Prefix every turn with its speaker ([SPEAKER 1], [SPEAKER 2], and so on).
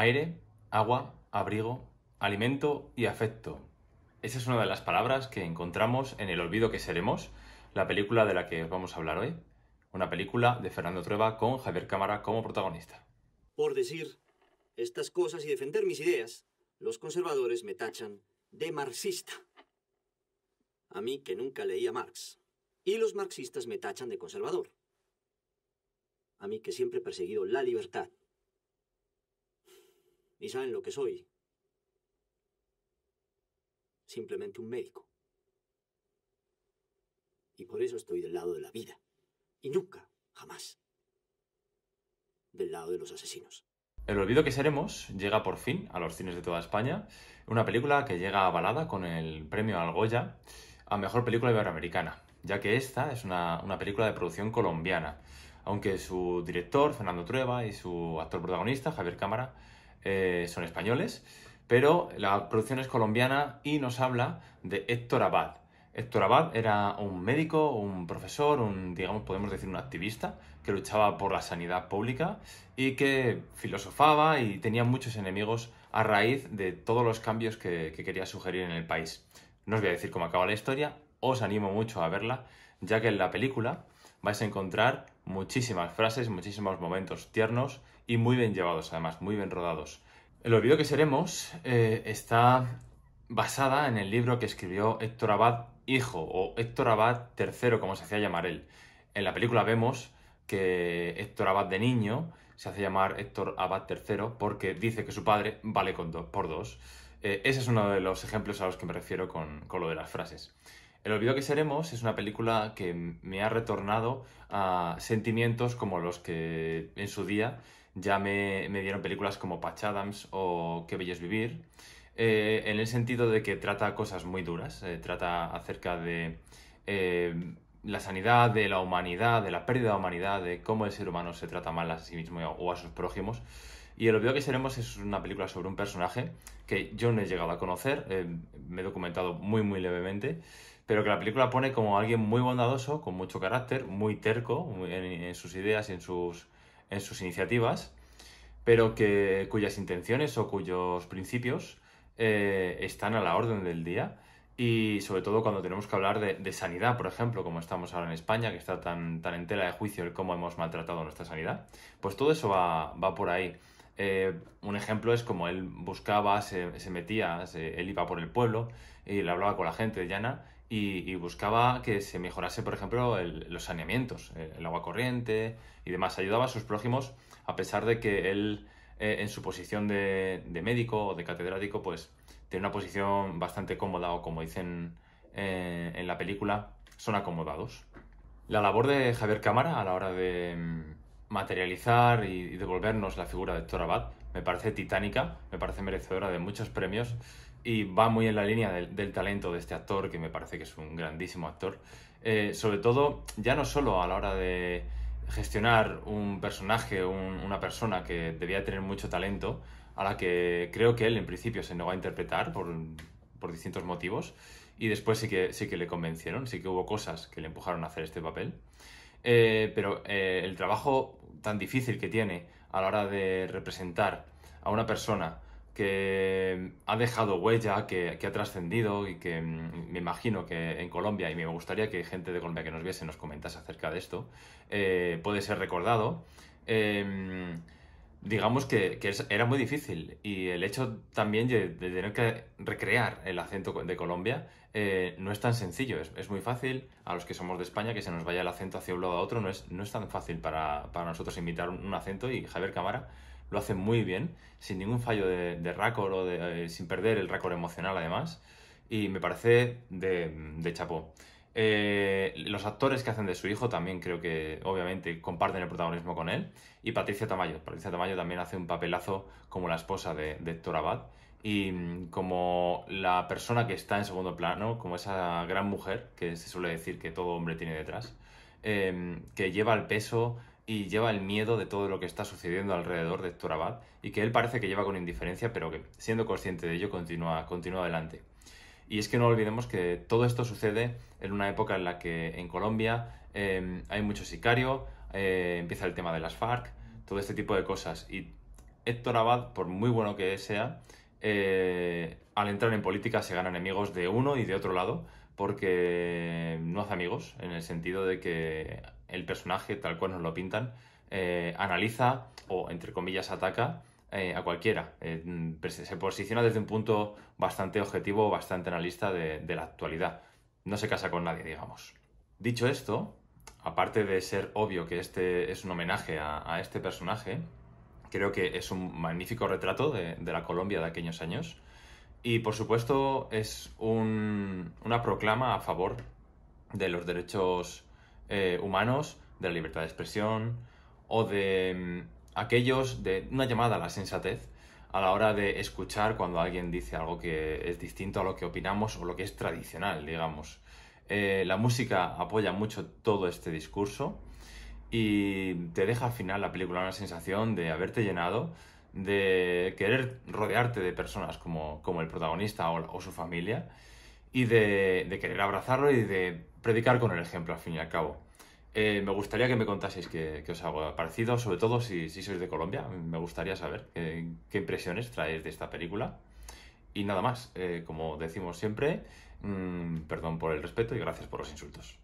[SPEAKER 1] Aire, agua, abrigo, alimento y afecto. Esa es una de las palabras que encontramos en El olvido que seremos, la película de la que vamos a hablar hoy. Una película de Fernando Trueba con Javier Cámara como protagonista. Por decir estas cosas y defender mis ideas, los conservadores me tachan de marxista. A mí que nunca leía Marx. Y los marxistas me tachan de conservador. A mí que siempre he perseguido la libertad ni saben lo que soy. Simplemente un médico. Y por eso estoy del lado de la vida. Y nunca, jamás, del lado de los asesinos. El olvido que seremos llega por fin a los cines de toda España. Una película que llega avalada con el premio al Goya a Mejor Película Iberoamericana, ya que esta es una, una película de producción colombiana aunque su director, Fernando Trueba, y su actor protagonista, Javier Cámara, eh, son españoles, pero la producción es colombiana y nos habla de Héctor Abad. Héctor Abad era un médico, un profesor, un, digamos, podemos decir, un activista que luchaba por la sanidad pública y que filosofaba y tenía muchos enemigos a raíz de todos los cambios que, que quería sugerir en el país. No os voy a decir cómo acaba la historia, os animo mucho a verla, ya que en la película vais a encontrar muchísimas frases, muchísimos momentos tiernos y muy bien llevados, además, muy bien rodados. El olvido que seremos eh, está basada en el libro que escribió Héctor Abad Hijo o Héctor Abad III, como se hacía llamar él. En la película vemos que Héctor Abad de niño se hace llamar Héctor Abad III porque dice que su padre vale con dos por dos. Eh, ese es uno de los ejemplos a los que me refiero con, con lo de las frases. El olvido que seremos es una película que me ha retornado a sentimientos como los que en su día ya me, dieron películas como Patch Adams o Qué bello es vivir, eh, en el sentido de que trata cosas muy duras, eh, trata acerca de eh, la sanidad, de la humanidad, de la pérdida de humanidad, de cómo el ser humano se trata mal a sí mismo o a sus prójimos. Y El olvido que seremos es una película sobre un personaje que yo no he llegado a conocer, me he documentado muy muy levemente, pero que la película pone como alguien muy bondadoso, con mucho carácter, muy terco en, sus ideas y en sus, en sus iniciativas, pero que, cuyas intenciones o cuyos principios eh, están a la orden del día. Y sobre todo cuando tenemos que hablar de, sanidad, por ejemplo, como estamos ahora en España, que está tan, tan entera de juicio el cómo hemos maltratado nuestra sanidad, pues todo eso va, va por ahí. Eh, un ejemplo es como él buscaba, se, metía, él iba por el pueblo y le hablaba con la gente de Llana y, buscaba que se mejorase, por ejemplo, los saneamientos, eh, el, agua corriente y demás. Ayudaba a sus prójimos a pesar de que él, eh, en su posición de, médico o de catedrático, pues tiene una posición bastante cómoda o como dicen eh, en la película, son acomodados. La labor de Javier Cámara a la hora de mm, materializar y, devolvernos la figura de Héctor Abad me parece titánica, me parece merecedora de muchos premios y va muy en la línea del, talento de este actor, que me parece que es un grandísimo actor. Eh, sobre todo, ya no solo a la hora de gestionar un personaje, una persona que debía tener mucho talento, a la que creo que él en principio se negó a interpretar por, distintos motivos, y después sí que, sí que le convencieron, sí que hubo cosas que le empujaron a hacer este papel. Eh, pero eh, el trabajo tan difícil que tiene a la hora de representar a una persona que mm, ha dejado huella, que, ha trascendido y que mm, me imagino que en Colombia, y me gustaría que gente de Colombia que nos viese nos comentase acerca de esto, eh, puede ser recordado. Eh, mm, digamos que, era muy difícil y el hecho también de, tener que recrear el acento de Colombia eh, no es tan sencillo, es, muy fácil a los que somos de España que se nos vaya el acento hacia un lado a otro, no es, no es tan fácil para, nosotros imitar un, un acento y Javier Cámara lo hacen muy bien, sin ningún fallo de, récord o de, eh, sin perder el récord emocional además, y me parece de, de chapó. Eh, los actores que hacen de su hijo también creo que obviamente comparten el protagonismo con él, y Patricia Tamayo. Patricia Tamayo también hace un papelazo como la esposa de, Héctor Abad y mm, como la persona que está en segundo plano, como esa gran mujer que se suele decir que todo hombre tiene detrás, em, que lleva el peso y lleva el miedo de todo lo que está sucediendo alrededor de Héctor Abad y que él parece que lleva con indiferencia, pero que siendo consciente de ello continúa, continúa adelante. Y es que no olvidemos que todo esto sucede en una época en la que en Colombia em, hay mucho sicario, eh, empieza el tema de las FARC, todo este tipo de cosas. Y Héctor Abad, por muy bueno que sea, eh, al entrar en política se gana enemigos de uno y de otro lado, porque no hace amigos, en el sentido de que el personaje, tal cual nos lo pintan, eh, analiza o, entre comillas, ataca eh, a cualquiera. Eh, pues, se posiciona desde un punto bastante objetivo, bastante analista de, la actualidad. No se casa con nadie, digamos. Dicho esto, aparte de ser obvio que este es un homenaje a, este personaje, creo que es un magnífico retrato de, la Colombia de aquellos años. Y por supuesto es una proclama a favor de los derechos eh, humanos, de la libertad de expresión o de mm, aquellos de una llamada a la sensatez a la hora de escuchar cuando alguien dice algo que es distinto a lo que opinamos o lo que es tradicional, digamos. Eh, la música apoya mucho todo este discurso y te deja al final la película una sensación de haberte llenado, de querer rodearte de personas como, el protagonista o su familia y de, querer abrazarlo y de predicar con el ejemplo, al fin y al cabo. Eh, me gustaría que me contaseis qué, os ha parecido, sobre todo si, si, sois de Colombia. Me gustaría saber eh, qué, impresiones traéis de esta película. Y nada más, eh, como decimos siempre, mm, perdón por el respeto y gracias por los insultos.